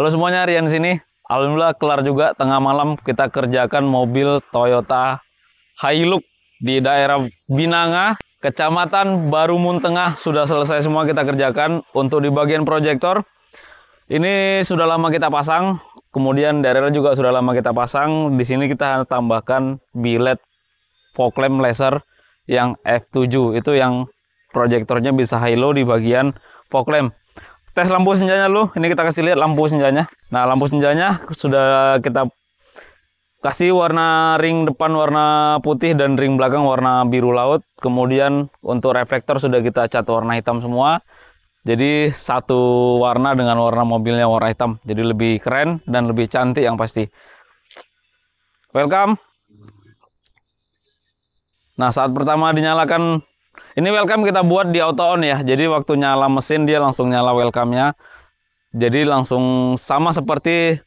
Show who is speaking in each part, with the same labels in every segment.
Speaker 1: Halo semuanya, Rian sini. Alhamdulillah kelar juga tengah malam kita kerjakan mobil Toyota Hilux di daerah Binanga, Kecamatan Barumun Tengah. Sudah selesai semua kita kerjakan untuk di bagian proyektor. Ini sudah lama kita pasang, kemudian daerah juga sudah lama kita pasang. Di sini kita tambahkan bilet fog lamp laser yang F7 itu yang proyektornya bisa high low di bagian fog lamp tes lampu senjanya lu ini kita kasih lihat lampu senjanya nah lampu senjanya sudah kita kasih warna ring depan warna putih dan ring belakang warna biru laut kemudian untuk reflektor sudah kita cat warna hitam semua jadi satu warna dengan warna mobilnya warna hitam jadi lebih keren dan lebih cantik yang pasti welcome nah saat pertama dinyalakan ini welcome kita buat di auto on ya. Jadi waktu nyala mesin dia langsung nyala welcome-nya. Jadi langsung sama seperti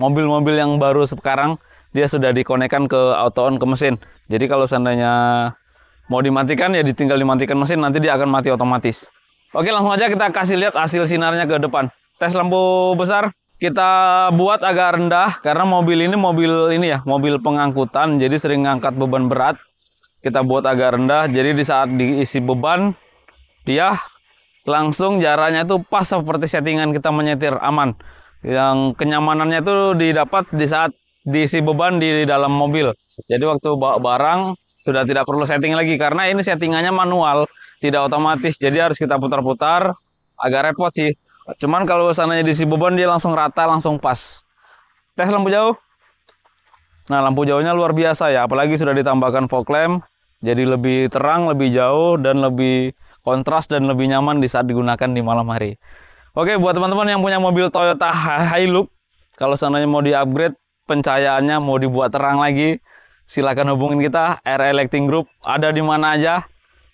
Speaker 1: mobil-mobil yang baru sekarang dia sudah dikonekkan ke auto on ke mesin. Jadi kalau seandainya mau dimatikan ya ditinggal dimatikan mesin nanti dia akan mati otomatis. Oke, langsung aja kita kasih lihat hasil sinarnya ke depan. Tes lampu besar kita buat agak rendah karena mobil ini mobil ini ya, mobil pengangkutan jadi sering ngangkat beban berat kita buat agak rendah jadi di saat diisi beban dia langsung jaraknya itu pas seperti settingan kita menyetir aman yang kenyamanannya itu didapat di saat diisi beban di dalam mobil jadi waktu bawa barang sudah tidak perlu setting lagi karena ini settingannya manual tidak otomatis jadi harus kita putar-putar agak repot sih cuman kalau sananya diisi beban dia langsung rata langsung pas tes lampu jauh nah lampu jauhnya luar biasa ya apalagi sudah ditambahkan fog lamp jadi lebih terang, lebih jauh, dan lebih kontras dan lebih nyaman di saat digunakan di malam hari. Oke, buat teman-teman yang punya mobil Toyota Hilux, kalau seandainya mau di-upgrade, pencahayaannya mau dibuat terang lagi, silakan hubungin kita, RL Lighting Group, ada di mana aja,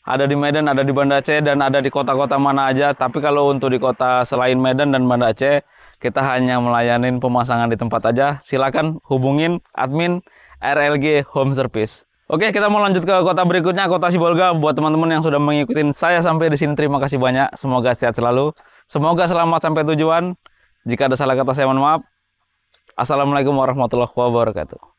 Speaker 1: ada di Medan, ada di Banda Aceh, dan ada di kota-kota mana aja. Tapi kalau untuk di kota selain Medan dan Banda Aceh, kita hanya melayani pemasangan di tempat aja. Silakan hubungin admin RLG Home Service. Oke, kita mau lanjut ke kota berikutnya, kota Sibolga. Buat teman-teman yang sudah mengikuti saya sampai di sini, terima kasih banyak. Semoga sehat selalu. Semoga selamat sampai tujuan. Jika ada salah kata, saya mohon maaf. Assalamualaikum warahmatullahi wabarakatuh.